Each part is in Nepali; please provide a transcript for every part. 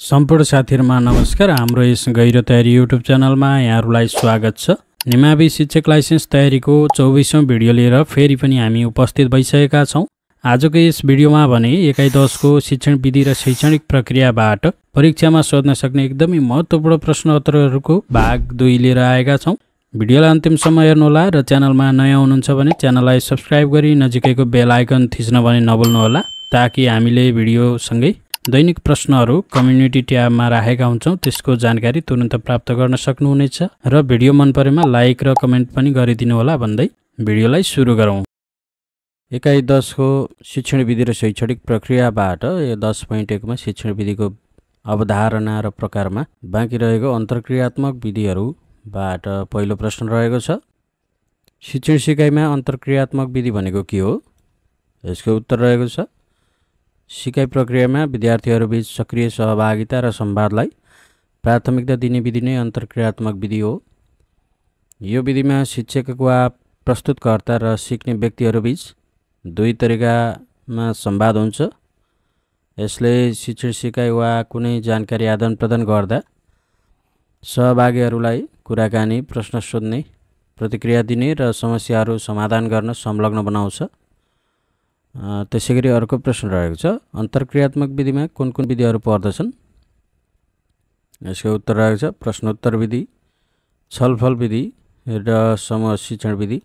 सम्पूर्ण साथीहरूमा नमस्कार हाम्रो यस गहिरो तयारी युट्युब च्यानलमा यहाँहरूलाई स्वागत छ निमावी शिक्षक लाइसेन्स तयारीको चौबिसौँ भिडियो लिएर फेरि पनि हामी उपस्थित भइसकेका छौँ आजको यस भिडियोमा भने एकाइ दसको शिक्षण विधि र शैक्षणिक प्रक्रियाबाट परीक्षामा सोध्न सक्ने एकदमै महत्त्वपूर्ण प्रश्नोत्तरहरूको भाग दुई लिएर आएका छौँ भिडियोलाई अन्तिमसम्म हेर्नुहोला र च्यानलमा नयाँ हुनुहुन्छ भने च्यानललाई सब्सक्राइब गरी नजिकैको बेल आइकन थिच्न भने नबोल्नुहोला ताकि हामीले भिडियोसँगै दैनिक प्रश्नहरू कम्युनिटी ट्याबमा राखेका हुन्छौँ त्यसको जानकारी तुरन्त प्राप्त गर्न सक्नुहुनेछ र भिडियो मन परेमा लाइक र कमेन्ट पनि गरिदिनु होला भन्दै भिडियोलाई सुरु गरौँ एकाइ दसको शिक्षण विधि र शैक्षणिक प्रक्रियाबाट यो दस पोइन्ट एकमा शिक्षण विधिको अवधारणा र प्रकारमा बाँकी रहेको अन्तर्क्रियात्मक विधिहरूबाट पहिलो प्रश्न रहेको छ शिक्षण सिकाइमा अन्तर्क्रियात्मक विधि भनेको के हो यसको उत्तर रहेको छ सिकाइ प्रक्रियामा विद्यार्थीहरूबीच सक्रिय सहभागिता र संवादलाई प्राथमिकता दिने विधि नै अन्तर्क्रियात्मक विधि हो यो विधिमा शिक्षक वा प्रस्तुतकर्ता र सिक्ने व्यक्तिहरूबीच दुई तरिकामा संवाद हुन्छ यसले शिक्षण सिकाइ वा कुनै जानकारी आदान प्रदान गर्दा सहभागीहरूलाई कुराकानी प्रश्न सोध्ने प्रतिक्रिया दिने र समस्याहरू समाधान गर्न संलग्न बनाउँछ त्यसै गरी अर्को प्रश्न रहेको छ अन्तर्क्रियात्मक विधिमा कुन कुन विधिहरू पर्दछन् यसको उत्तर रहेको छ प्रश्नोत्तर विधि छलफल विधि र समूह शिक्षण विधि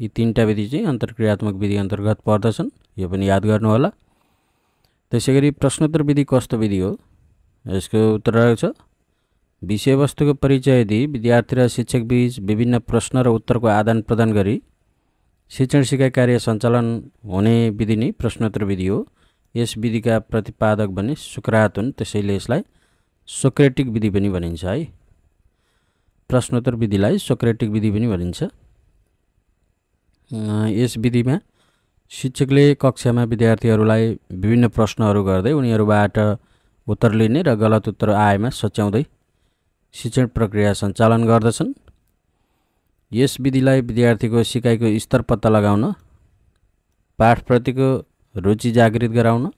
यी तिनवटा विधि चाहिँ अन्तर्क्रियात्मक विधि अन्तर्गत पर्दछन् यो पनि याद गर्नुहोला त्यसै गरी प्रश्नोत्तर विधि कस्तो विधि हो यसको उत्तर रहेको छ विषयवस्तुको परिचय दिई विद्यार्थी र शिक्षक बिच विभिन्न प्रश्न र उत्तरको आदान प्रदान गरी शिक्षण सिकाइ कार्य सञ्चालन हुने विधि नै प्रश्नोत्तर विधि हो यस विधिका प्रतिपादक भने सुक्रात हुन् त्यसैले यसलाई सोक्रेटिक विधि पनि भनिन्छ है प्रश्नोत्तर विधिलाई सोक्रेटिक विधि पनि भनिन्छ यस विधिमा शिक्षकले कक्षामा विद्यार्थीहरूलाई विभिन्न प्रश्नहरू गर्दै उनीहरूबाट उत्तर लिने र गलत उत्तर आएमा सच्याउँदै शिक्षण प्रक्रिया सञ्चालन गर्दछन् यस विधिलाई विद्यार्थीको सिकाइको स्तर पत्ता लगाउन पाठप्रतिको रुचि जागृत गराउन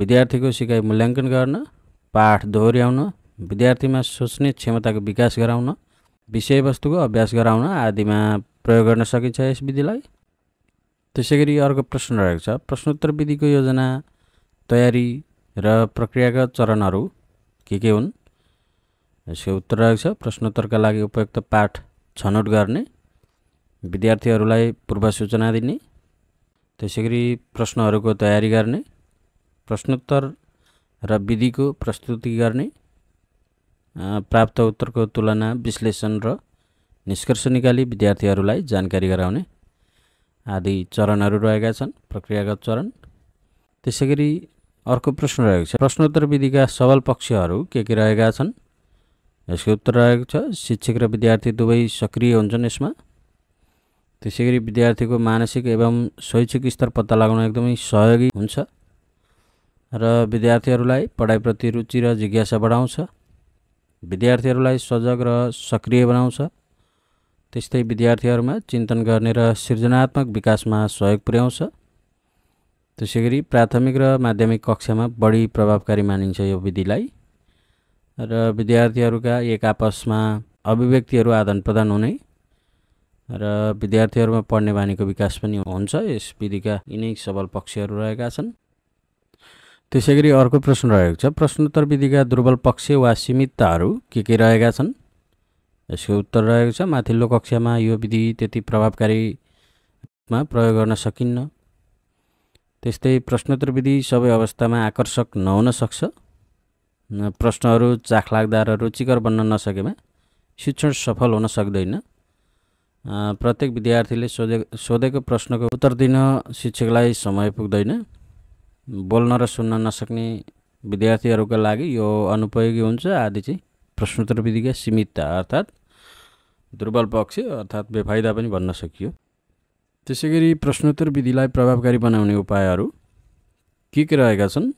विद्यार्थीको सिकाइ मूल्याङ्कन गर्न पाठ दोहोऱ्याउन विद्यार्थीमा सोच्ने क्षमताको विकास गराउन विषयवस्तुको अभ्यास गराउन आदिमा प्रयोग गर्न सकिन्छ यस विधिलाई त्यसै गरी अर्को प्रश्न रहेको छ प्रश्नोत्तर विधिको योजना तयारी र प्रक्रियाका चरणहरू के के हुन् यसको उत्तर रहेको छ प्रश्नोत्तरका लागि उपयुक्त पाठ छनौट गर्ने विद्यार्थीहरूलाई पूर्व सूचना दिने त्यसै गरी प्रश्नहरूको तयारी गर्ने प्रश्नोत्तर र विधिको प्रस्तुति गर्ने प्राप्त उत्तरको तुलना विश्लेषण र निष्कर्ष निकाली विद्यार्थीहरूलाई जानकारी गराउने आदि चरणहरू रहेका छन् प्रक्रियागत चरण त्यसै गरी अर्को प्रश्न रहेको छ प्रश्नोत्तर विधिका सबल पक्षहरू के के रहेका छन् यसको उत्तर रहेको छ शिक्षक र विद्यार्थी दुवै सक्रिय हुन्छन् यसमा त्यसै गरी विद्यार्थीको मानसिक एवं शैक्षिक स्तर पत्ता लगाउन एकदमै सहयोगी हुन्छ र विद्यार्थीहरूलाई पढाइप्रति रुचि र जिज्ञासा बढाउँछ विद्यार्थीहरूलाई सजग र सक्रिय बनाउँछ त्यस्तै विद्यार्थीहरूमा चिन्तन गर्ने र सृजनात्मक विकासमा सहयोग पुर्याउँछ त्यसै गरी प्राथमिक र माध्यमिक कक्षामा बढी प्रभावकारी मानिन्छ यो विधिलाई र विद्यार्थीहरूका एक आपसमा अभिव्यक्तिहरू आदान प्रदान हुने र विद्यार्थीहरूमा पढ्ने बानीको विकास पनि हुन्छ यस विधिका यिनै सबल पक्षहरू रहेका छन् त्यसै गरी अर्को प्रश्न रहेको छ प्रश्नोत्तर विधिका दुर्बल पक्ष वा सीमितताहरू के के रहेका छन् यसको उत्तर रहेको छ माथिल्लो कक्षामा यो विधि त्यति प्रभावकारीमा प्रयोग गर्न सकिन्न त्यस्तै प्रश्नोत्तर विधि सबै अवस्थामा आकर्षक नहुन सक्छ प्रश्नहरू चाखलाग्दा र रुचिकर बन्न नसकेमा शिक्षण सफल हुन सक्दैन प्रत्येक विद्यार्थीले सोधे सोधेको प्रश्नको उत्तर दिन शिक्षकलाई समय पुग्दैन बोल्न र सुन्न नसक्ने विद्यार्थीहरूका लागि यो अनुपयोगी हुन्छ आदि चाहिँ प्रश्नोत्तर विधिका सीमितता अर्थात् दुर्बल पक्ष अर्थात् बेफाइदा पनि भन्न सकियो त्यसै गरी प्रश्नोत्तर विधिलाई प्रभावकारी बनाउने उपायहरू के के रहेका छन्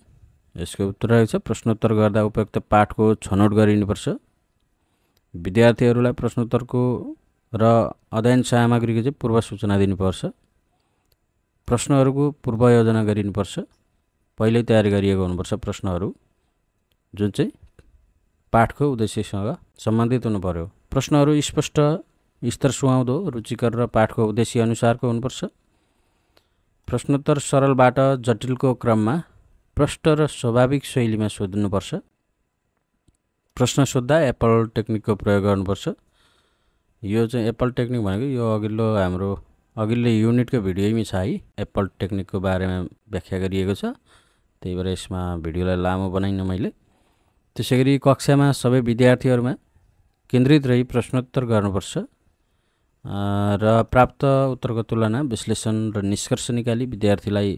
यसको उत्तर रहेको छ प्रश्नोत्तर गर्दा उपयुक्त पाठको छनौट गरिनुपर्छ विद्यार्थीहरूलाई प्रश्नोत्तरको र अध्ययन सामग्रीको चाहिँ पूर्व सूचना दिनुपर्छ प्रश्नहरूको योजना गरिनुपर्छ पहिल्यै तयारी गरिएको हुनुपर्छ प्रश्नहरू जुन चाहिँ पाठको उद्देश्यसँग सम्बन्धित हुनु पर्यो प्रश्नहरू स्पष्ट स्तर सुहाउँदो रुचिकर र पाठको उद्देश्य अनुसारको हुनुपर्छ प्रश्नोत्तर सरलबाट जटिलको क्रममा प्रष्ट र स्वाभाविक शैलीमा सोध्नुपर्छ प्रश्न सोद्धा एप्पल टेक्निकको प्रयोग गर्नुपर्छ यो चाहिँ एप्पल टेक्निक भनेको यो अघिल्लो हाम्रो अघिल्लो युनिटको भिडियोमै छ है एप्पल टेक्निकको बारेमा व्याख्या गरिएको छ त्यही भएर यसमा भिडियोलाई लामो बनाइनँ मैले त्यसै गरी कक्षामा सबै विद्यार्थीहरूमा केन्द्रित रही प्रश्नोत्तर गर्नुपर्छ र प्राप्त उत्तरको तुलना विश्लेषण र निष्कर्ष निकाली विद्यार्थीलाई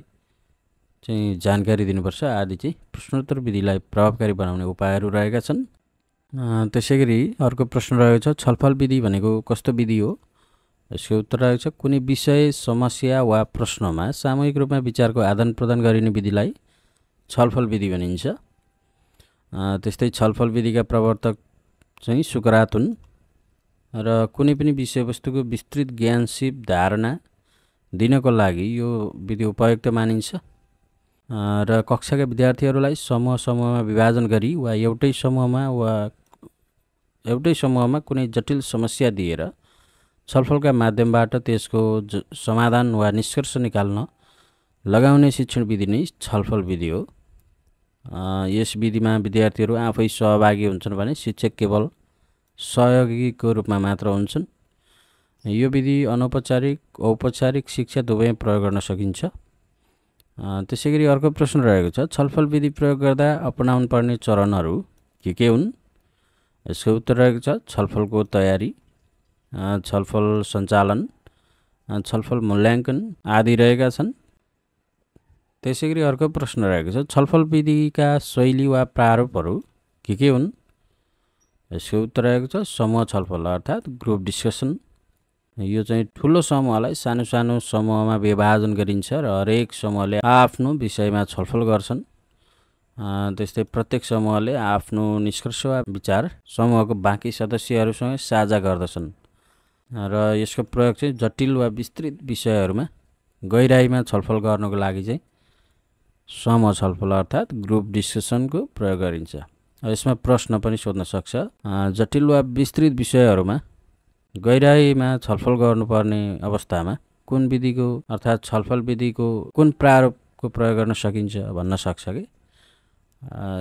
चाहिँ जानकारी दिनुपर्छ आदि चाहिँ प्रश्नोत्तर विधिलाई प्रभावकारी बनाउने उपायहरू रहेका छन् त्यसै गरी अर्को प्रश्न रहेको छ छलफल विधि भनेको कस्तो विधि हो यसको उत्तर रहेको छ कुनै विषय समस्या वा प्रश्नमा सामूहिक रूपमा विचारको आदान प्रदान गरिने विधिलाई छलफल विधि भनिन्छ त्यस्तै छलफल विधिका प्रवर्तक चाहिँ सुकरात हुन् र कुनै पनि विषयवस्तुको विस्तृत ज्ञानसिप धारणा दिनको लागि यो विधि उपयुक्त मानिन्छ र कक्षाका विद्यार्थीहरूलाई समूह समूहमा विभाजन गरी वा एउटै समूहमा वा एउटै समूहमा कुनै जटिल समस्या दिएर छलफलका माध्यमबाट त्यसको समाधान वा निष्कर्ष निकाल्न लगाउने शिक्षण विधि नै छलफल विधि हो यस विधिमा विद्यार्थीहरू आफै सहभागी हुन्छन् भने शिक्षक केवल सहयोगीको रूपमा मात्र हुन्छन् यो विधि अनौपचारिक औपचारिक शिक्षा दुवै प्रयोग गर्न सकिन्छ त्यसै गरी अर्को प्रश्न रहेको छ छलफल विधि प्रयोग गर्दा अपनाउनु पर्ने चरणहरू के के हुन् यसको उत्तर रहेको छ छलफलको तयारी छलफल सञ्चालन छलफल मूल्याङ्कन आदि रहेका छन् त्यसै गरी अर्को प्रश्न रहेको छ छलफल विधिका शैली वा प्रारूपहरू के के हुन् यसको उत्तर रहेको छ समूह छलफल अर्थात् ग्रुप डिस्कसन यो चाहिँ ठुलो समूहलाई सानो सानो समूहमा विभाजन गरिन्छ र हरेक समूहले आफ्नो विषयमा छलफल गर्छन् त्यस्तै प्रत्येक समूहले आफ्नो निष्कर्ष वा विचार समूहको बाँकी सदस्यहरूसँग साझा गर्दछन् र यसको प्रयोग चाहिँ जटिल वा विस्तृत विषयहरूमा गहिराईमा छलफल गर्नको लागि चाहिँ समूह छलफल अर्थात् ग्रुप डिस्कसनको प्रयोग गरिन्छ यसमा प्रश्न पनि सोध्न सक्छ जटिल वा विस्तृत विषयहरूमा गहिराईमा छलफल गर्नुपर्ने अवस्थामा कुन विधिको अर्थात् छलफल विधिको कुन प्रारूपको प्रयोग गर्न सकिन्छ भन्न सक्छ कि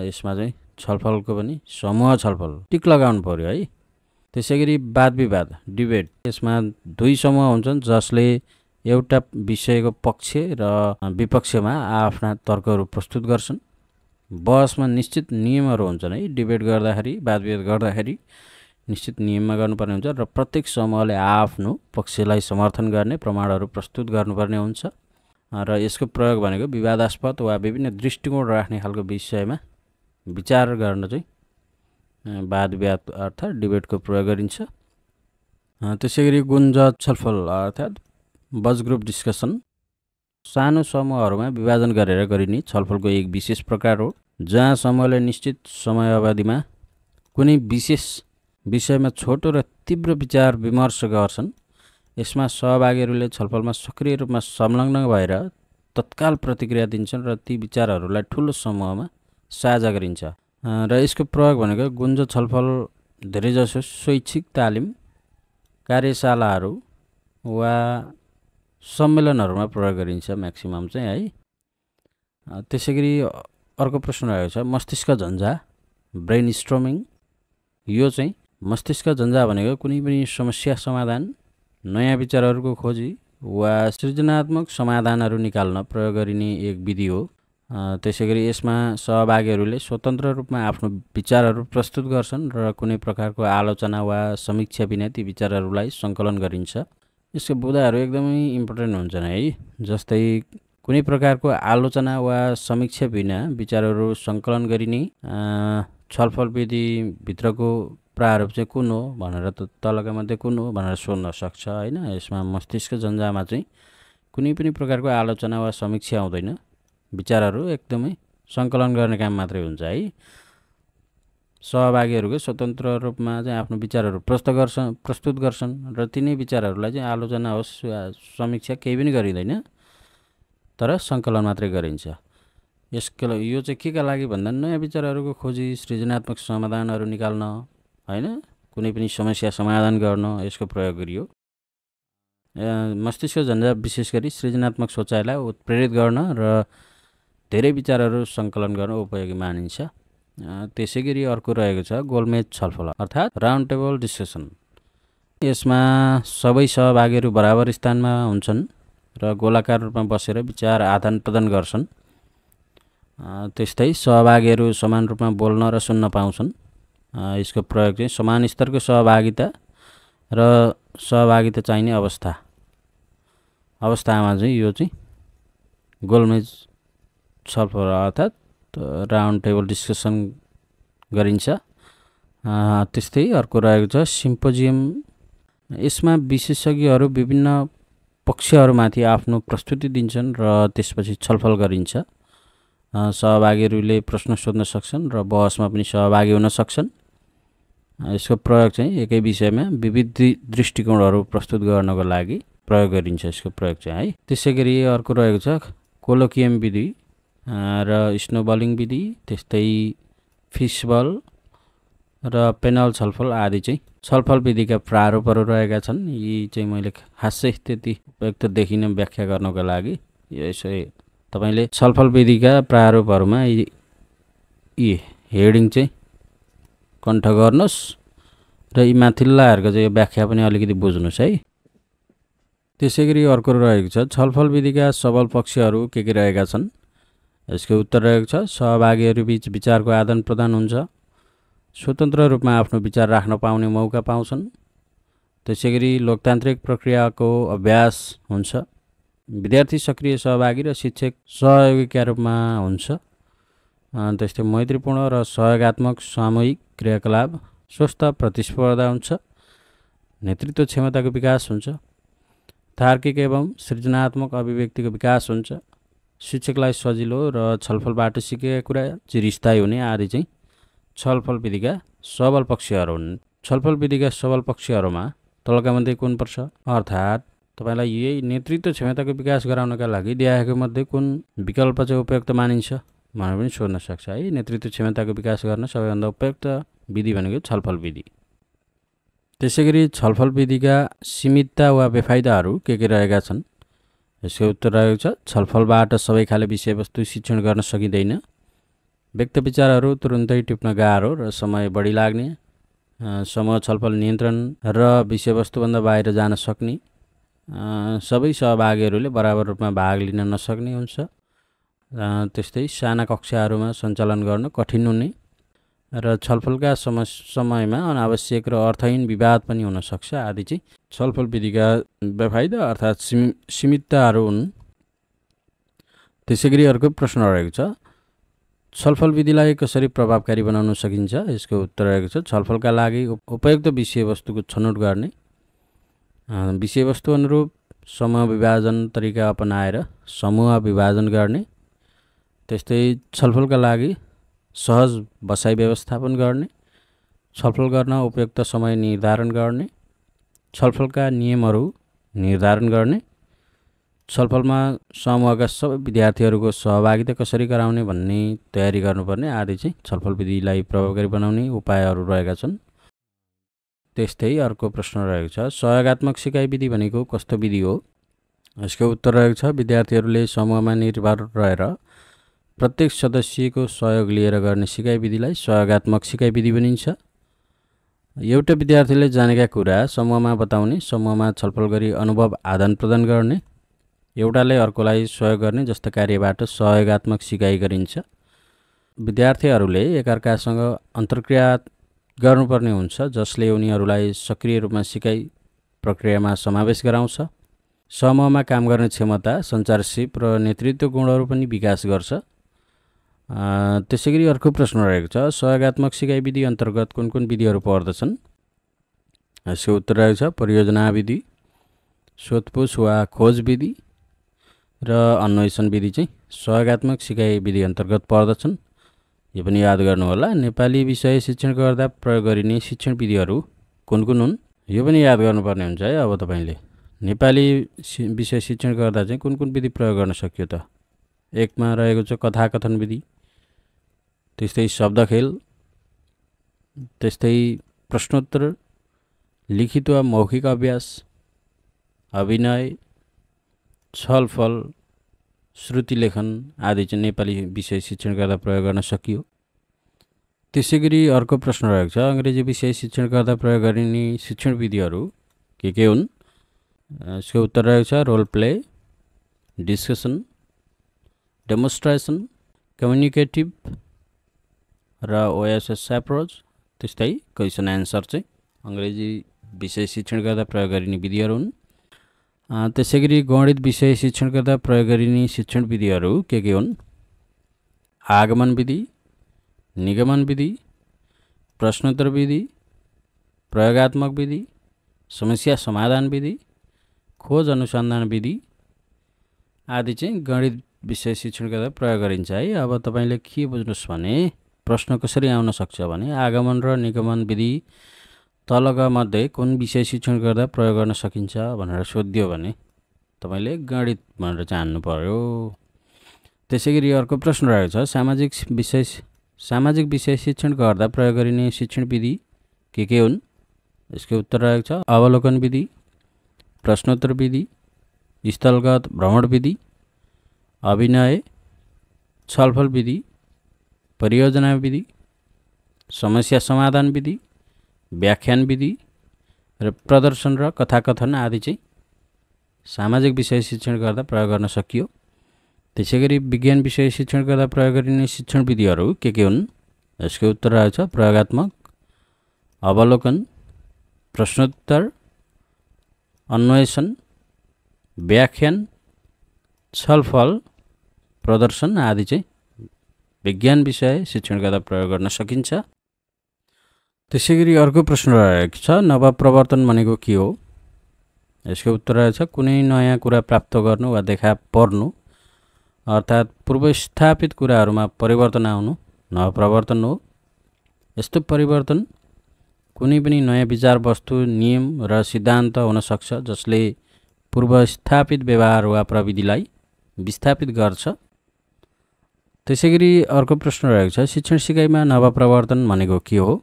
यसमा चाहिँ छलफलको पनि समूह छलफल टिक लगाउनु पऱ्यो है त्यसै गरी वाद विवाद डिबेट यसमा दुई समूह हुन्छन् जसले एउटा विषयको पक्ष र विपक्षमा आफ्ना तर्कहरू प्रस्तुत गर्छन् बहसमा निश्चित नियमहरू हुन्छन् है डिबेट गर्दाखेरि वाद विवाद गर्दाखेरि निश्चित नियममा गर्नुपर्ने हुन्छ र प्रत्येक समूहले आफ्नो पक्षलाई समर्थन गर्ने प्रमाणहरू प्रस्तुत गर्नुपर्ने हुन्छ र यसको प्रयोग भनेको विवादास्पद वा विभिन्न दृष्टिकोण राख्ने खालको विषयमा विचार गर्न चाहिँ वाद विवाद अर्थात् डिबेटको प्रयोग गरिन्छ त्यसै गरी गुन्ज छलफल अर्थात् बज ग्रुप डिस्कसन सानो समूहहरूमा विभाजन गरेर गरिने छलफलको एक विशेष प्रकार हो जहाँ समूहले निश्चित समय अवधिमा कुनै विशेष विषयमा छोटो र तीव्र विचार विमर्श गर्छन् यसमा सहभागीहरूले छलफलमा सक्रिय रूपमा संलग्न भएर तत्काल प्रतिक्रिया दिन्छन् र ती विचारहरूलाई ठुलो समूहमा साझा गरिन्छ र यसको प्रयोग भनेको गुन्जो छलफल धेरैजसो स्वैच्छिक तालिम कार्यशालाहरू वा सम्मेलनहरूमा प्रयोग गरिन्छ म्याक्सिमम् चाहिँ है त्यसै गरी अर्को प्रश्न रहेको छ मस्तिष्क झन्झा ब्रेन स्ट्रोमिङ यो चाहिँ मस्तिष्क जन्जा भनेको कुनै पनि समस्या समाधान नयाँ विचारहरूको खोजी वा सृजनात्मक समाधानहरू निकाल्न प्रयोग गरिने एक विधि हो त्यसै गरी यसमा सहभागीहरूले स्वतन्त्र रूपमा आफ्नो विचारहरू प्रस्तुत गर्छन् र कुनै प्रकारको आलोचना वा समीक्षा बिना ती विचारहरूलाई सङ्कलन गरिन्छ यसको बुदाहरू एकदमै इम्पोर्टेन्ट हुन्छन् है जस्तै कुनै प्रकारको आलोचना वा समीक्षा बिना विचारहरू सङ्कलन गरिने छलफल विधिभित्रको प्रारूप चाहिँ कुन हो भनेर त तलका मध्ये कुन हो भनेर सोध्न सक्छ होइन यसमा मस्तिष्क जन्जामा चाहिँ कुनै पनि प्रकारको आलोचना वा समीक्षा आउँदैन विचारहरू एकदमै सङ्कलन गर्ने काम मात्रै हुन्छ है सहभागीहरूको स्वतन्त्र रूपमा चाहिँ आफ्नो विचारहरू प्रस्तुत गर्छन् प्रस्तुत गर्छन् र तिनै विचारहरूलाई चाहिँ आलोचना होस् समीक्षा केही पनि गरिँदैन तर सङ्कलन मात्रै गरिन्छ यसको यो चाहिँ के का लागि भन्दा नयाँ विचारहरूको खोजी सृजनात्मक समाधानहरू निकाल्न होइन कुनै पनि समस्या समाधान गर्न यसको प्रयोग गरियो मस्तिष्क झन्झा विशेष गरी सृजनात्मक सोचाइलाई उत्प्रेरित गर्न र धेरै विचारहरू सङ्कलन गर्न उपयोगी मानिन्छ त्यसै गरी अर्को रहेको छ गोलमेज छलफल अर्थात् राउन्ड टेबल डिस्कसन यसमा सबै सहभागीहरू बराबर स्थानमा हुन्छन् र गोलाकार रूपमा बसेर विचार आदान प्रदान गर्छन् त्यस्तै सहभागीहरू समान रूपमा बोल्न र सुन्न पाउँछन् यसको प्रयोग चाहिँ समान स्तरको सहभागिता र सहभागिता चाहिने अवस्था अवस्थामा चाहिँ यो चाहिँ गोलमेज छलफल अर्थात् राउन्ड टेबल डिस्कसन गरिन्छ त्यस्तै अर्को रहेको छ सिम्पोजियम यसमा विशेषज्ञहरू विभिन्न पक्षहरूमाथि आफ्नो प्रस्तुति दिन्छन् र त्यसपछि छलफल गरिन्छ सहभागीहरूले प्रश्न सोध्न सक्छन् र बहसमा पनि सहभागी हुन सक्छन् यसको प्रयोग चाहिँ एकै विषयमा विविध दृष्टिकोणहरू प्रस्तुत गर्नको लागि प्रयोग गरिन्छ यसको प्रयोग चाहिँ है त्यसै गरी अर्को रहेको छ कोलोकियम विधि र स्नोबलिङ विधि त्यस्तै फिसबल र पेनल छलफल आदि चाहिँ छलफल विधिका प्रारूपहरू रहेका छन् यी चाहिँ मैले खासै त्यति उपयुक्त देखिन व्याख्या गर्नको लागि यसै तपाईँले छलफल विधिका प्रारूपहरूमा यी हेडिङ चाहिँ कण्ठ गर्नुहोस् र यी माथिल्लाहरूको चाहिँ यो व्याख्या पनि अलिकति बुझ्नुहोस् है त्यसै गरी अर्को रहेको छ छलफल विधिका सबल पक्षहरू के के रहेका छन् यसको उत्तर रहेको छ सहभागीहरू बिच विचारको आदान प्रदान हुन्छ स्वतन्त्र रूपमा आफ्नो विचार राख्न पाउने मौका पाउँछन् त्यसै गरी लोकतान्त्रिक प्रक्रियाको अभ्यास हुन्छ विद्यार्थी सक्रिय सहभागी र शिक्षक सहयोगीका रूपमा हुन्छ त्यस्तै मैत्रीपूर्ण र सहयोगात्मक सामूहिक क्रियाकलाप स्वस्थ प्रतिस्पर्धा हुन्छ नेतृत्व क्षमताको विकास हुन्छ तार्किक एवं सृजनात्मक अभिव्यक्तिको विकास हुन्छ शिक्षकलाई सजिलो र छलफलबाट सिकेका कुरा चिरस्थायी हुने आदि चाहिँ छलफल विधिका सबल पक्षहरू हुन् छलफल विधिका सबल पक्षहरूमा तलका मध्ये कुन पर्छ अर्थात् तपाईँलाई यही नेतृत्व क्षमताको विकास गराउनका लागि देखाएको मध्ये कुन विकल्प चाहिँ उपयुक्त मानिन्छ भनेर पनि सोध्न सक्छ है नेतृत्व क्षमताको विकास गर्न सबैभन्दा उपयुक्त विधि भनेको छलफल विधि त्यसै गरी छलफल विधिका सीमितता वा बेफाइदाहरू के के रहेका छन् यसको उत्तर रहेको छ छलफलबाट सबै खाले विषयवस्तु शिक्षण गर्न सकिँदैन व्यक्त विचारहरू तुरुन्तै टिप्न गाह्रो र समय बढी लाग्ने समूह छलफल नियन्त्रण र विषयवस्तुभन्दा बाहिर जान सक्ने सबै सहभागीहरूले बराबर रूपमा भाग लिन नसक्ने हुन्छ त्यस्तै साना कक्षाहरूमा सञ्चालन गर्न कठिन हुने र छलफलका सम समयमा अनावश्यक र अर्थहीन विवाद पनि हुनसक्छ आदि चाहिँ छलफल विधिका बेफाइदा अर्थात् सीमितताहरू हुन् त्यसै गरी अर्को प्रश्न रहेको छ छलफल विधिलाई कसरी प्रभावकारी बनाउन सकिन्छ यसको उत्तर रहेको छ छलफलका लागि उपयुक्त विषयवस्तुको छनौट गर्ने विषयवस्तु अनुरूप समूह विभाजन तरिका अपनाएर समूह विभाजन गर्ने त्यस्तै छलफलका लागि सहज बसाइ व्यवस्थापन गर्ने छलफल गर्न उपयुक्त समय निर्धारण गर्ने छलफलका नियमहरू निर्धारण गर्ने छलफलमा समूहका सबै विद्यार्थीहरूको सहभागिता कसरी गराउने भन्ने तयारी गर्नुपर्ने आदि चाहिँ छलफल विधिलाई प्रभावकारी बनाउने उपायहरू रहेका छन् त्यस्तै अर्को प्रश्न रहेको छ सहयोगात्मक सिकाइ विधि भनेको कस्तो विधि हो यसको उत्तर रहेको छ विद्यार्थीहरूले समूहमा निर्भर रहेर प्रत्येक सदस्यको सहयोग लिएर गर्ने सिकाइ विधिलाई सहयोगात्मक सिकाइ विधि भनिन्छ एउटा विद्यार्थीले जानेका कुरा समूहमा बताउने समूहमा छलफल गरी अनुभव आदान प्रदान गर्ने एउटाले अर्कोलाई सहयोग गर्ने जस्ता कार्यबाट सहयोगात्मक सिकाइ गरिन्छ विद्यार्थीहरूले एकअर्कासँग अन्तर्क्रिया गर्नुपर्ने हुन्छ जसले उनीहरूलाई सक्रिय रूपमा सिकाइ प्रक्रियामा समावेश गराउँछ समूहमा काम गर्ने क्षमता सिप र नेतृत्व गुणहरू पनि विकास गर्छ त्यसै गरी अर्को प्रश्न रहेको छ सहगात्मक सिकाइ विधि अन्तर्गत कुन कुन विधिहरू पर्दछन् यसको उत्तर रहेको छ परियोजना विधि सोधपुछ वा खोज विधि र अन्वेषण विधि चाहिँ सहगात्मक सिकाइ विधि अन्तर्गत पर्दछन् यो पनि याद गर्नुहोला नेपाली विषय शिक्षण गर्दा प्रयोग गरिने शिक्षण विधिहरू कुन कुन हुन् यो पनि याद गर्नुपर्ने हुन्छ है अब तपाईँले नेपाली विषय शिक्षण गर्दा चाहिँ कुन कुन विधि प्रयोग गर्न सकियो त एकमा रहेको छ कथाकथन विधि त्यस्तै शब्द खेल त्यस्तै प्रश्नोत्तर लिखित वा मौखिक अभ्यास अभिनय छलफल श्रुति लेखन आदि चाहिँ नेपाली विषय शिक्षण गर्दा प्रयोग गर्न सकियो त्यसै गरी अर्को प्रश्न रहेको छ अङ्ग्रेजी विषय शिक्षण गर्दा प्रयोग गरिने शिक्षण विधिहरू के के हुन् यसको उत्तर रहेको छ role play discussion demonstration communicative र ओएसएस एप्रोच त्यस्तै क्वेसन एन्सर चाहिँ अङ्ग्रेजी विषय शिक्षण गर्दा प्रयोग गरिने विधिहरू हुन् त्यसै गरी गणित विषय शिक्षण गर्दा प्रयोग गरिने शिक्षण विधिहरू के के हुन् आगमन विधि निगमन विधि प्रश्नोत्तर विधि प्रयोगात्मक विधि समस्या समाधान विधि खोज अनुसन्धान विधि आदि चाहिँ गणित विषय शिक्षण गर्दा प्रयोग गरिन्छ है अब तपाईँले के बुझ्नुहोस् भने प्रश्न कसरी आउन सक्छ भने आगमन र निगमन विधि तलकामध्ये कुन विषय शिक्षण गर्दा प्रयोग गर्न सकिन्छ भनेर सोधियो भने तपाईँले गणित भनेर चाहन्नु पऱ्यो त्यसै गरी अर्को प्रश्न रहेको छ सामाजिक विषय सामाजिक विषय शिक्षण गर्दा प्रयोग गरिने शिक्षण विधि के के हुन् यसको उत्तर रहेको छ अवलोकन विधि प्रश्नोत्तर विधि स्थलगत भ्रमण विधि अभिनय छलफल विधि परियोजना विधि समस्या समाधान विधि व्याख्यान विधि र प्रदर्शन र कथाकथन आदि चाहिँ सामाजिक विषय शिक्षण गर्दा प्रयोग गर्न सकियो त्यसै गरी विज्ञान विषय शिक्षण गर्दा प्रयोग गरिने शिक्षण विधिहरू के के हुन् यसको उत्तर रहेछ प्रयोगत्मक अवलोकन प्रश्नोत्तर अन्वेषण व्याख्यान छलफल प्रदर्शन आदि चाहिँ विज्ञान विषय शिक्षण गर्दा प्रयोग गर्न सकिन्छ त्यसै गरी अर्को प्रश्न रहेको छ प्रवर्तन भनेको के हो यसको उत्तर रहेछ कुनै नयाँ कुरा प्राप्त गर्नु वा देखा पर्नु अर्थात् पूर्वस्थापित कुराहरूमा परिवर्तन आउनु नवप्रवर्तन हो यस्तो परिवर्तन कुनै पनि नयाँ विचार वस्तु नियम र सिद्धान्त हुनसक्छ जसले पूर्वस्थापित व्यवहार वा प्रविधिलाई विस्थापित गर्छ त्यसै गरी अर्को प्रश्न रहेको छ शिक्षण सिकाइमा प्रवर्तन भनेको के हो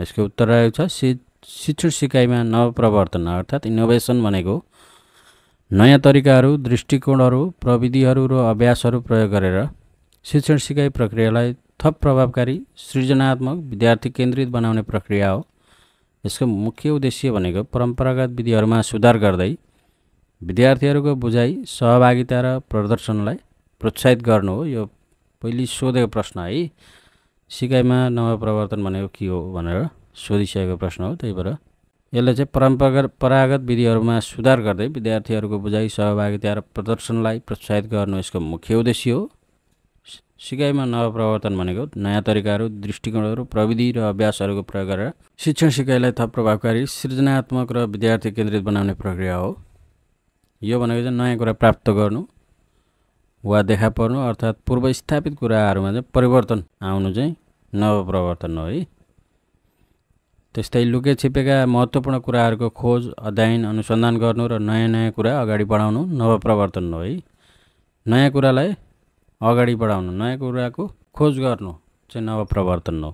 यसको उत्तर रहेको छ शि शिक्षण सिकाइमा नवप्रवर्तन अर्थात् इनोभेसन भनेको नयाँ तरिकाहरू दृष्टिकोणहरू प्रविधिहरू र अभ्यासहरू प्रयोग गरेर शिक्षण सिकाइ प्रक्रियालाई थप प्रभावकारी सृजनात्मक विद्यार्थी केन्द्रित बनाउने प्रक्रिया हो यसको मुख्य उद्देश्य भनेको परम्परागत विधिहरूमा सुधार गर्दै विद्यार्थीहरूको बुझाइ सहभागिता र प्रदर्शनलाई प्रोत्साहित गर्नु हो यो पहिले सोधेको प्रश्न है सिकाइमा नवप्रवर्तन भनेको के हो भनेर सोधिसकेको प्रश्न हो त्यही भएर यसले चाहिँ परम्परागत परागत विधिहरूमा सुधार गर्दै विद्यार्थीहरूको बुझाइ सहभागिता र प्रदर्शनलाई प्रोत्साहित गर्नु यसको मुख्य उद्देश्य हो सिकाइमा नवप्रवर्तन भनेको नयाँ तरिकाहरू दृष्टिकोणहरू प्रविधि र अभ्यासहरूको प्रयोग गरेर शिक्षण सिकाइलाई थप प्रभावकारी सृजनात्मक र विद्यार्थी केन्द्रित बनाउने प्रक्रिया हो यो भनेको चाहिँ नयाँ कुरा प्राप्त गर्नु वा देखा पर्नु अर्थात् पूर्व स्थापित कुराहरूमा चाहिँ परिवर्तन आउनु चाहिँ नवप्रवर्तन हो है त्यस्तै लुके छिपेका महत्त्वपूर्ण कुराहरूको खोज अध्ययन अनुसन्धान गर्नु र नयाँ नयाँ कुरा अगाडि बढाउनु नवप्रवर्तन हो है नयाँ कुरालाई अगाडि बढाउनु नयाँ कुराको खोज गर्नु चाहिँ नवप्रवर्तन हो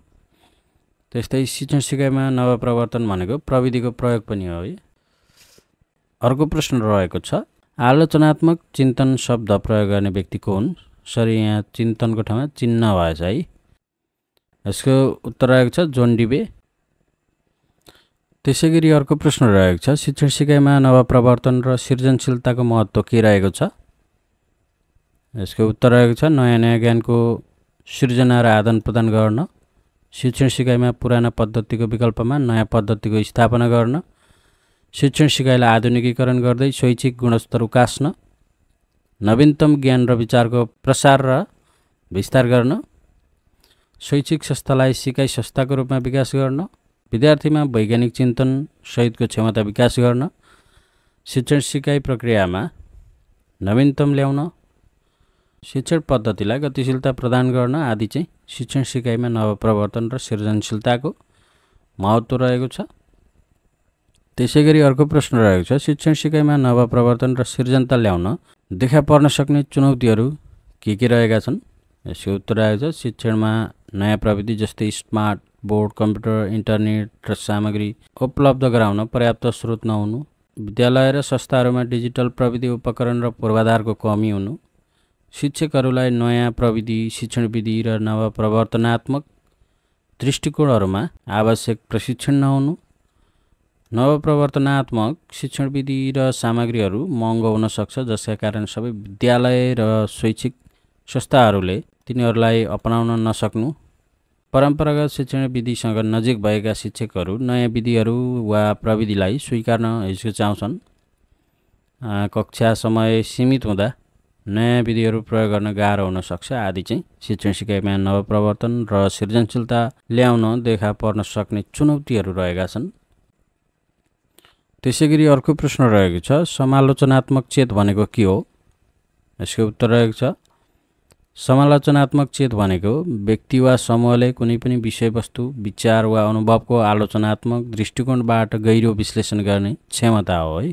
त्यस्तै शिक्षण सिकाइमा नवप्रवर्तन भनेको प्रविधिको प्रयोग पनि हो है अर्को प्रश्न रहेको छ आलोचनात्मक चिन्तन शब्द प्रयोग गर्ने व्यक्ति को हुन् सरी यहाँ चिन्तनको ठाउँमा चिन्ह भएछ है यसको उत्तर रहेको छ जोन डिबे त्यसै गरी अर्को प्रश्न रहेको छ शिक्षण सिकाइमा नवप्रवर्तन र सृजनशीलताको महत्त्व के रहेको छ यसको उत्तर रहेको छ नयाँ नयाँ ज्ञानको सृजना र आदान प्रदान गर्न शिक्षण सिकाइमा पुराना पद्धतिको विकल्पमा नयाँ पद्धतिको स्थापना गर्न शिक्षण सिकाइलाई आधुनिकीकरण गर्दै शैक्षिक गुणस्तर उकास्न नवीनतम ज्ञान र विचारको प्रसार र विस्तार गर्न शैक्षिक संस्थालाई सिकाइ संस्थाको रूपमा विकास गर्न विद्यार्थीमा वैज्ञानिक चिन्तन सहितको क्षमता विकास गर्न शिक्षण सिकाइ प्रक्रियामा नवीनतम ल्याउन शिक्षण पद्धतिलाई गतिशीलता प्रदान गर्न आदि चाहिँ शिक्षण सिकाइमा नवप्रवर्तन र सृजनशीलताको महत्त्व रहेको छ त्यसै गरी अर्को प्रश्न रहेको छ शिक्षण सिकाइमा नवप्रवर्तन र सृजनता ल्याउन देखा पर्न सक्ने चुनौतीहरू के के रहेका छन् यसको उत्तर रहेको छ शिक्षणमा नयाँ प्रविधि जस्तै स्मार्ट बोर्ड कम्प्युटर इन्टरनेट र सामग्री उपलब्ध गराउन पर्याप्त स्रोत नहुनु विद्यालय र संस्थाहरूमा डिजिटल प्रविधि उपकरण र पूर्वाधारको कमी हुनु शिक्षकहरूलाई नयाँ प्रविधि शिक्षण विधि र नवप्रवर्तनात्मक दृष्टिकोणहरूमा आवश्यक प्रशिक्षण नहुनु नवप्रवर्तनात्मक शिक्षण विधि र सामग्रीहरू महँगो हुनसक्छ जसका कारण सबै विद्यालय र शैक्षिक संस्थाहरूले तिनीहरूलाई अपनाउन नसक्नु परम्परागत शिक्षण विधिसँग नजिक भएका शिक्षकहरू नयाँ विधिहरू वा प्रविधिलाई स्वीकार्न हिचकिचाउँछन् कक्षा समय सीमित हुँदा नयाँ विधिहरू प्रयोग गर्न गाह्रो हुनसक्छ आदि चाहिँ शिक्षण सिकाइमा नवप्रवर्तन र सृजनशीलता ल्याउन देखा पर्न सक्ने चुनौतीहरू रहेका छन् त्यसै गरी अर्को प्रश्न रहेको छ समालोचनात्मक चेत भनेको के हो यसको उत्तर रहेको छ समालोचनात्मक चेत भनेको व्यक्ति वा समूहले कुनै पनि विषयवस्तु विचार वा अनुभवको आलोचनात्मक दृष्टिकोणबाट गहिरो विश्लेषण गर्ने क्षमता हो है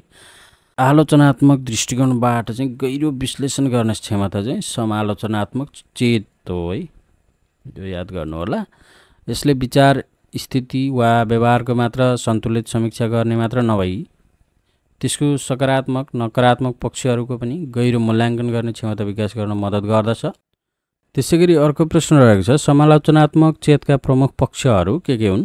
आलोचनात्मक दृष्टिकोणबाट चाहिँ गहिरो विश्लेषण गर्ने क्षमता चाहिँ समालोचनात्मक चेत हो है यो याद गर्नु होला यसले विचार स्थिति वा व्यवहारको मात्र सन्तुलित समीक्षा गर्ने मात्र नभई त्यसको सकारात्मक नकारात्मक पक्षहरूको पनि गहिरो मूल्याङ्कन गर्ने क्षमता विकास गर्न मद्दत गर्दछ त्यसै गरी अर्को प्रश्न रहेको छ समालोचनात्मक चेतका प्रमुख पक्षहरू के के हुन्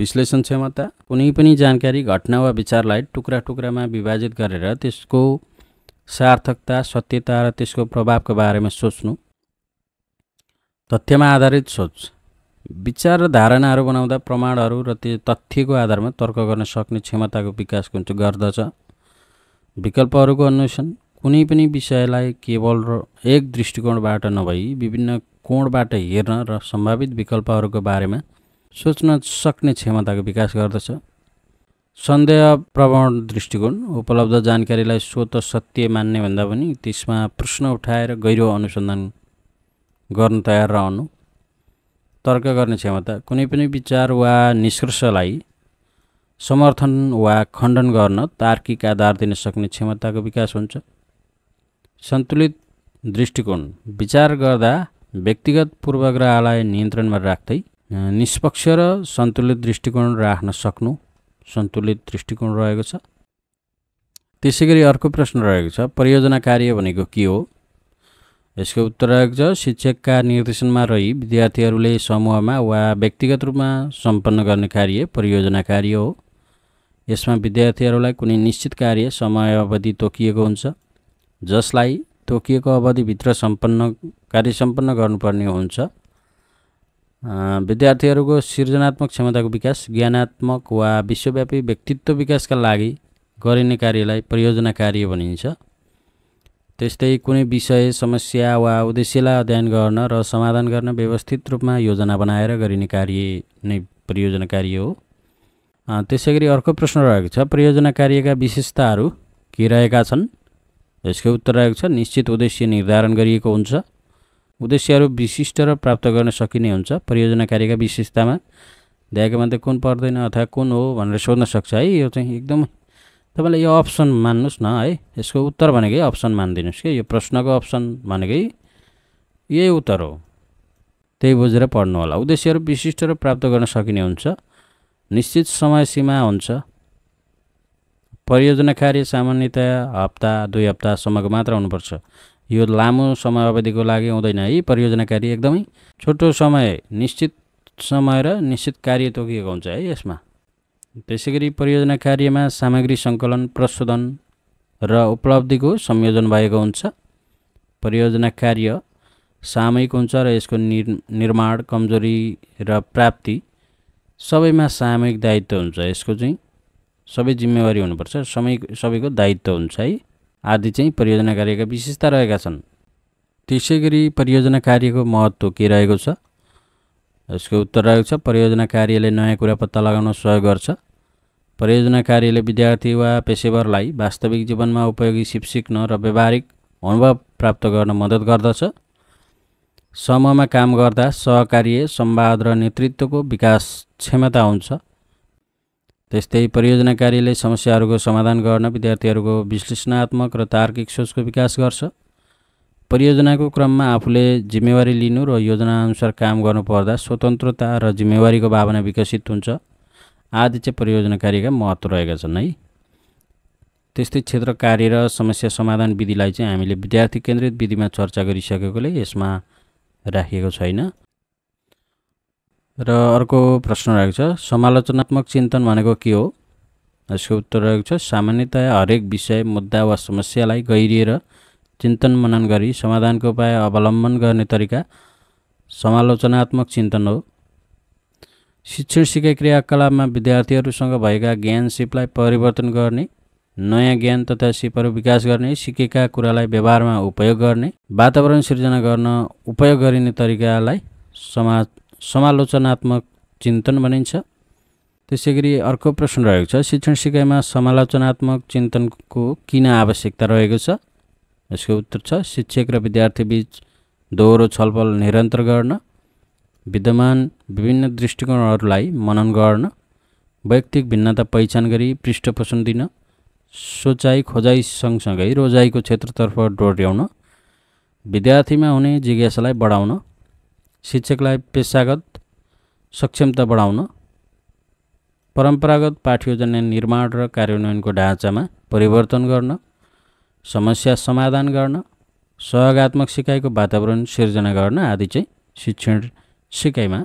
विश्लेषण क्षमता कुनै पनि जानकारी घटना वा विचारलाई टुक्रा टुक्रामा विभाजित गरेर त्यसको सार्थकता सत्यता र त्यसको प्रभावको बारेमा सोच्नु तथ्यमा आधारित सोच विचार र धारणाहरू बनाउँदा प्रमाणहरू र त्यो तथ्यको आधारमा तर्क गर्न सक्ने क्षमताको विकास गर्दछ विकल्पहरूको अन्वेषण कुनै पनि विषयलाई केवल र एक दृष्टिकोणबाट नभई विभिन्न कोणबाट हेर्न र सम्भावित विकल्पहरूको बारेमा सोच्न सक्ने क्षमताको विकास गर्दछ सन्देह प्रवण दृष्टिकोण उपलब्ध जानकारीलाई स्वत सत्य मान्ने भन्दा पनि त्यसमा प्रश्न उठाएर गहिरो अनुसन्धान गर्न तयार रहनु तर्क गर्ने क्षमता कुनै पनि विचार वा निष्कर्षलाई समर्थन वा खण्डन गर्न तार्किक आधार दिन सक्ने क्षमताको विकास हुन्छ सन्तुलित दृष्टिकोण विचार गर्दा व्यक्तिगत पूर्वाग्रहलाई नियन्त्रणमा राख्दै निष्पक्ष र सन्तुलित दृष्टिकोण राख्न सक्नु सन्तुलित दृष्टिकोण रहेको छ त्यसै गरी अर्को प्रश्न रहेको छ परियोजना कार्य भनेको के हो यसको उत्तर रहेको छ शिक्षकका निर्देशनमा रही विद्यार्थीहरूले समूहमा वा व्यक्तिगत रूपमा सम्पन्न गर्ने कार्य परियोजना कार्य हो यसमा विद्यार्थीहरूलाई कुनै निश्चित कार्य समयावधि तोकिएको हुन्छ जसलाई तोकिएको अवधिभित्र सम्पन्न कार्य सम्पन्न गर्नुपर्ने हुन्छ विद्यार्थीहरूको सृजनात्मक क्षमताको विकास ज्ञानात्मक वा विश्वव्यापी व्यक्तित्व विकासका लागि गरिने कार्यलाई परियोजना कार्य भनिन्छ त्यस्तै कुनै विषय समस्या वा उद्देश्यलाई अध्ययन गर्न र समाधान गर्न व्यवस्थित रूपमा योजना बनाएर गरिने कार्य नै परियोजना कार्य हो त्यसै गरी अर्को प्रश्न रहेको छ परियोजना कार्यका विशेषताहरू के रहेका छन् यसको उत्तर रहेको छ निश्चित उद्देश्य निर्धारण गरिएको हुन्छ उद्देश्यहरू विशिष्ट र प्राप्त गर्न सकिने हुन्छ परियोजना कार्यका विशेषतामा ध्याएको त कुन पर्दैन अथवा कुन हो भनेर सोध्न सक्छ है यो चाहिँ एकदम तपाईँले यो अप्सन मान्नुहोस् न है यसको उत्तर भनेकै अप्सन मानिदिनुहोस् कि यो प्रश्नको अप्सन भनेकै यही उत्तर हो त्यही बुझेर पढ्नु होला उद्देश्यहरू विशिष्ट र प्राप्त गर्न सकिने हुन्छ निश्चित समय सीमा हुन्छ परियोजना कार्य सामान्यतया हप्ता दुई हप्तासम्मको मात्र हुनुपर्छ यो लामो समय अवधिको लागि हुँदैन है परियोजना कार्य एकदमै छोटो समय निश्चित समय र निश्चित कार्य तोकिएको हुन्छ है यसमा त्यसै गरी परियोजना कार्यमा सामग्री सङ्कलन प्रशोधन र उपलब्धिको संयोजन भएको हुन्छ परियोजना कार्य सामयिक हुन्छ र यसको निर् निर्माण कमजोरी र प्राप्ति सबैमा सामूहिक दायित्व हुन्छ यसको चाहिँ सबै जिम्मेवारी हुनुपर्छ समय सबैको दायित्व हुन्छ है आदि चाहिँ परियोजना कार्यका विशेषता रहेका छन् त्यसै गरी परियोजना कार्यको महत्त्व के रहेको छ यसको उत्तर रहेको छ परियोजना कार्यले नयाँ कुरा पत्ता लगाउन सहयोग गर्छ परियोजना कार्यले विद्यार्थी वा पेसेवरलाई वास्तविक जीवनमा उपयोगी सिप सिक्न र व्यावहारिक अनुभव प्राप्त गर्न मद्दत गर्दछ समूहमा काम गर्दा सहकार्य संवाद र नेतृत्वको विकास क्षमता हुन्छ त्यस्तै परियोजना कार्यले समस्याहरूको समाधान गर्न विद्यार्थीहरूको विश्लेषणात्मक र तार्किक सोचको विकास गर्छ परियोजनाको क्रममा आफूले जिम्मेवारी लिनु र योजनाअनुसार काम गर्नुपर्दा स्वतन्त्रता र जिम्मेवारीको भावना विकसित हुन्छ आदि चाहिँ परियोजनाकारीका महत्त्व रहेका छन् है त्यस्तै क्षेत्र कार्य र समस्या समाधान विधिलाई चाहिँ हामीले विद्यार्थी केन्द्रित विधिमा चर्चा गरिसकेकोले यसमा राखिएको छैन र अर्को प्रश्न रहेको छ समालोचनात्मक चिन्तन भनेको के हो यसको उत्तर रहेको छ सामान्यतया हरेक विषय मुद्दा वा समस्यालाई गहिरिएर चिन्तन मनन गरी समाधानको उपाय अवलम्बन गर्ने तरिका समालोचनात्मक चिन्तन हो शिक्षण सिकाइ क्रियाकलापमा विद्यार्थीहरूसँग भएका ज्ञान सिपलाई परिवर्तन गर्ने नयाँ ज्ञान तथा सिपहरू विकास गर्ने सिकेका कुरालाई व्यवहारमा उपयोग गर्ने वातावरण सिर्जना गर्न उपयोग गरिने तरिकालाई समा समालोचनात्मक चिन्तन भनिन्छ त्यसै गरी अर्को प्रश्न रहेको छ शिक्षण सिकाइमा समालोचनात्मक चिन्तनको किन आवश्यकता रहेको छ यसको उत्तर छ शिक्षक र विद्यार्थीबिच दोहोरो छलफल निरन्तर गर्न विद्यमान विभिन्न दृष्टिकोणहरूलाई मनन गर्न वैयक्तिक भिन्नता पहिचान गरी पृष्ठपोषण दिन सोचाइ खोजाइ सँगसँगै रोजाइको क्षेत्रतर्फ डोर्याउन विद्यार्थीमा हुने जिज्ञासालाई बढाउन शिक्षकलाई पेसागत सक्षमता बढाउन परम्परागत पाठ्योजना निर्माण र कार्यान्वयनको ढाँचामा परिवर्तन गर्न समस्या समाधान गर्न सहगात्मक सिकाइको वातावरण सिर्जना गर्न आदि चाहिँ शिक्षण सिकाइमा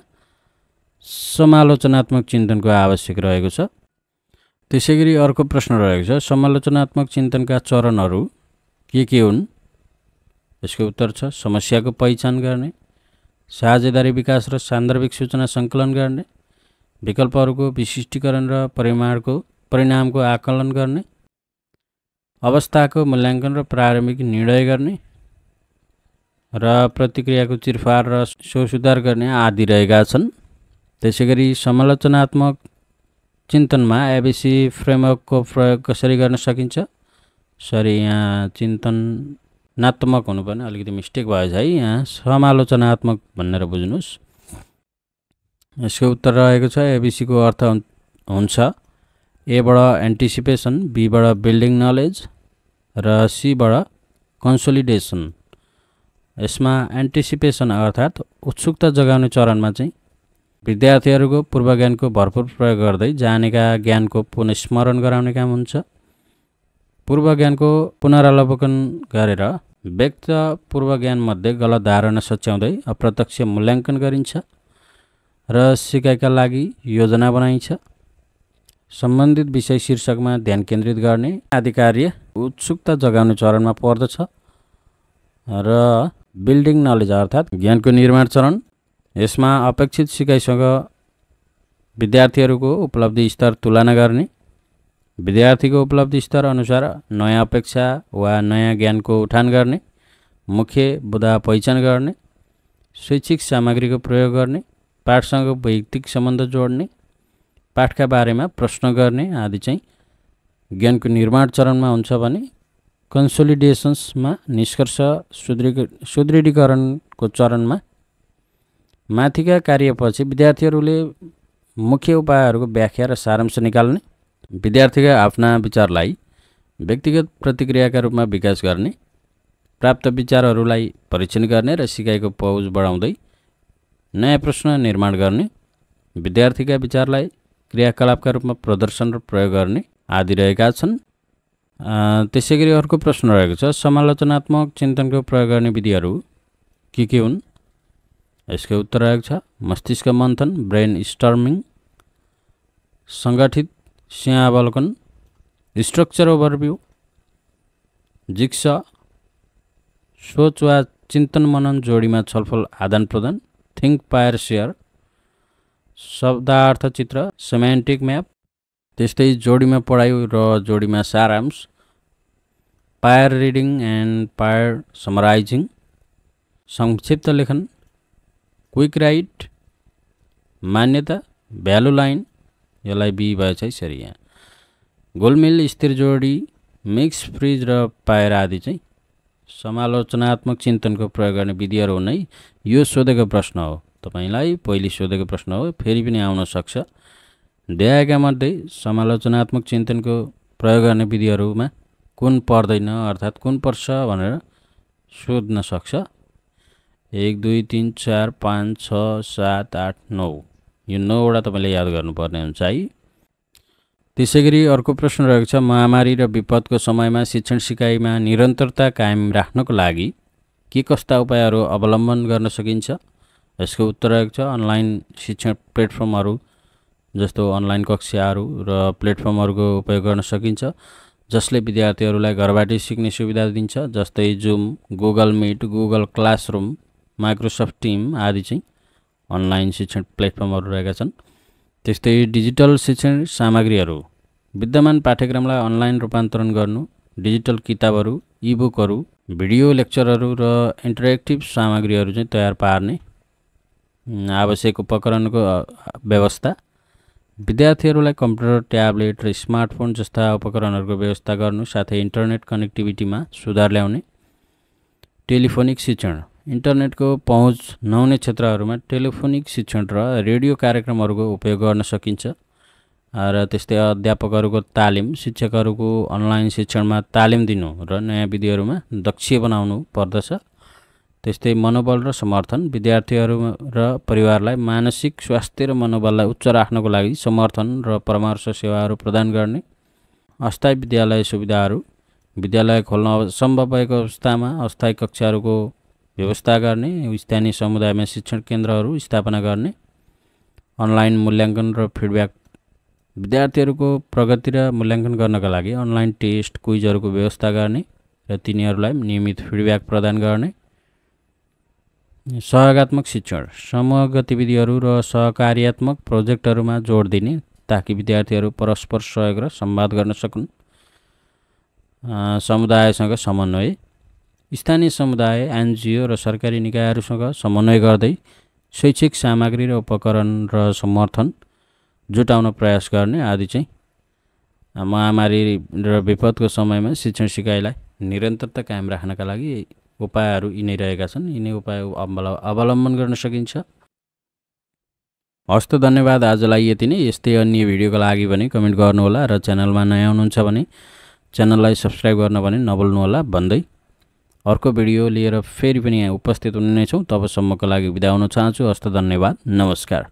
समालोचनात्मक चिन्तनको आवश्यक रहेको छ त्यसै गरी अर्को प्रश्न रहेको छ समालोचनात्मक चिन्तनका चरणहरू के के हुन् यसको उत्तर छ समस्याको पहिचान गर्ने साझेदारी विकास र सान्दर्भिक सूचना सङ्कलन गर्ने विकल्पहरूको विशिष्टीकरण र परिमाणको परिणामको आकलन गर्ने अवस्थाको मूल्याङ्कन र प्रारम्भिक निर्णय गर्ने र प्रतिक्रियाको चिरफार र सो सुधार गर्ने आदि रहेका छन् त्यसै गरी समालोचनात्मक चिन्तनमा एबिसी फ्रेमवर्कको प्रयोग कसरी गर्न सकिन्छ सरी यहाँ चिन्तन नात्मक हुनुपर्ने अलिकति मिस्टेक भयो है यहाँ समालोचनात्मक भनेर बुझ्नुहोस् यसको उत्तर रहेको छ एबिसीको अर्थ हुन्छ एबाट एन्टिसिपेसन बीबाट बिल्डिङ नलेज र सीबाट कन्सोलिडेसन यसमा एन्टिसिपेसन अर्थात् उत्सुकता जगाउने चरणमा चाहिँ विद्यार्थीहरूको पूर्वज्ञानको भरपूर प्रयोग गर्दै जानेका ज्ञानको पुनस्मरण गराउने काम हुन्छ पूर्व ज्ञानको पुनरावलोकन गरेर व्यक्त पूर्व ज्ञानमध्ये गलत धारणा सच्याउँदै अप्रत्यक्ष मूल्याङ्कन गरिन्छ र सिकाइका लागि योजना बनाइन्छ सम्बन्धित विषय शीर्षकमा ध्यान केन्द्रित गर्ने आदि कार्य उत्सुकता जगाउने चरणमा पर्दछ र बिल्डिङ नलेज अर्थात् ज्ञानको निर्माण चरण यसमा अपेक्षित सिकाइसँग विद्यार्थीहरूको उपलब्धि स्तर तुलना गर्ने विद्यार्थीको उपलब्धि स्तर अनुसार नयाँ अपेक्षा वा नयाँ ज्ञानको उठान गर्ने मुख्य बुधा पहिचान गर्ने शैक्षिक सामग्रीको प्रयोग गर्ने पाठसँग वैयक्तिक सम्बन्ध जोड्ने पाठका बारेमा प्रश्न गर्ने आदि चाहिँ ज्ञानको निर्माण चरणमा हुन्छ भने कन्सोलिडेसन्समा निष्कर्ष सुदृढ सुदृढीकरणको चरणमा माथिका कार्यपछि विद्यार्थीहरूले मुख्य उपायहरूको व्याख्या र सारांश निकाल्ने विद्यार्थीका आफ्ना विचारलाई व्यक्तिगत प्रतिक्रियाका रूपमा विकास गर्ने प्राप्त विचारहरूलाई परीक्षण गर्ने र सिकाइको पहुँच बढाउँदै नयाँ प्रश्न निर्माण गर्ने विद्यार्थीका विचारलाई क्रियाकलापका रूपमा प्रदर्शन र प्रयोग गर्ने आदि रहेका छन् त्यसै गरी अर्को प्रश्न रहेको छ समालोचनात्मक चिन्तनको प्रयोग गर्ने विधिहरू के के हुन् यसको उत्तर रहेको छ मस्तिष्क मन्थन ब्रेन स्टर्मिङ सङ्गठित सिंहावलोकन स्ट्रक्चर ओभरभ्यू जिक्स सोच वा चिन्तन मनन जोडीमा छलफल आदान प्रदान थिङ्क पायर सेयर शब्दार्थ चित्र सेमेन्टिक म्याप त्यस्तै जोडीमा पढाइ र जोडीमा सारांश pair reading and pair summarising संक्षिप्त लेखन क्विक राइट मान्यता भ्यालु लाइन यसलाई बी भएछ है सरी यहाँ गोलमिल स्थिर जोडी मिक्स फ्रिज र पाएर आदि चाहिँ समालोचनात्मक चिन्तनको प्रयोग गर्ने विधिहरू हुन् है यो सोधेको प्रश्न हो तपाईँलाई पहिले सोधेको प्रश्न हो फेरि पनि आउन सक्छ ड्याएका मध्ये समालोचनात्मक चिन्तनको प्रयोग गर्ने विधिहरूमा कुन पर्दैन अर्थात् कुन पर्छ भनेर सोध्न सक्छ एक दुई तिन चार पाँच छ सात आठ नौ यो नौवटा तपाईँले याद गर्नुपर्ने हुन्छ है त्यसै गरी अर्को प्रश्न रहेको छ महामारी र विपदको समयमा शिक्षण सिकाइमा निरन्तरता कायम राख्नको लागि के कस्ता उपायहरू अवलम्बन गर्न सकिन्छ यसको उत्तर रहेको छ अनलाइन शिक्षण प्लेटफर्महरू जस्तो अनलाइन कक्षाहरू र प्लेटफर्महरूको उपयोग गर्न सकिन्छ जसले विद्यार्थीहरूलाई घरबाटै सिक्ने सुविधा दिन्छ जस्तै Zoom Google Meet Google Classroom Microsoft Team आदि चाहिँ अनलाइन शिक्षण प्लेटफर्महरू रहेका छन् त्यस्तै डिजिटल शिक्षण सामग्रीहरू विद्यमान पाठ्यक्रमलाई अनलाइन रूपान्तरण गर्नु डिजिटल किताबहरू इबुकहरू भिडियो लेक्चरहरू र इन्टरेक्टिभ सामग्रीहरू चाहिँ तयार पार्ने आवश्यक उपकरणको व्यवस्था विद्यार्थीहरूलाई कम्प्युटर ट्याब्लेट र स्मार्टफोन जस्ता उपकरणहरूको व्यवस्था गर्नु साथै इन्टरनेट कनेक्टिभिटीमा सुधार ल्याउने टेलिफोनिक शिक्षण इन्टरनेटको पहुँच नहुने क्षेत्रहरूमा टेलिफोनिक शिक्षण र रेडियो कार्यक्रमहरूको उपयोग गर्न सकिन्छ र त्यस्तै अध्यापकहरूको तालिम शिक्षकहरूको अनलाइन शिक्षणमा तालिम दिनु र नयाँ विधिहरूमा दक्ष बनाउनु पर्दछ त्यस्तै मनोबल र समर्थन विद्यार्थीहरू र परिवारलाई मानसिक स्वास्थ्य र मनोबललाई उच्च राख्नको लागि समर्थन र परामर्श सेवाहरू प्रदान गर्ने अस्थायी विद्यालय सुविधाहरू विद्यालय खोल्न सम्भव भएको अवस्थामा अस्थायी कक्षाहरूको व्यवस्था गर्ने स्थानीय समुदायमा शिक्षण केन्द्रहरू स्थापना गर्ने अनलाइन मूल्याङ्कन र फिडब्याक विद्यार्थीहरूको प्रगति र मूल्याङ्कन गर्नका लागि अनलाइन टेस्ट क्विजहरूको व्यवस्था गर्ने र तिनीहरूलाई नियमित फिडब्याक प्रदान गर्ने सहगात्मक शिक्षण समूह गतिविधिहरू र सहकार्यात्मक प्रोजेक्टहरूमा जोड दिने ताकि विद्यार्थीहरू परस्पर सहयोग र संवाद गर्न सकुन् समुदायसँग समन्वय स्थानीय समुदाय एनजिओ र सरकारी निकायहरूसँग समन्वय गर्दै शैक्षिक सामग्री र उपकरण र समर्थन जुटाउन प्रयास गर्ने आदि चाहिँ महामारी र विपदको समयमा शिक्षण सिकाइलाई निरन्तरता कायम राख्नका लागि उपायहरू यिनै रहेका छन् यिनै उपाय अवल अवलम्बन गर्न सकिन्छ हस्त धन्यवाद आजलाई यति नै यस्तै अन्य भिडियोको लागि भने कमेन्ट गर्नुहोला र च्यानलमा नयाँ हुनुहुन्छ भने च्यानललाई सब्सक्राइब गर्न भने नबोल्नुहोला भन्दै अर्को भिडियो लिएर फेरि पनि यहाँ उपस्थित हुने नै छौँ तबसम्मको लागि बिदा हुन चाहन्छु हस्त धन्यवाद नमस्कार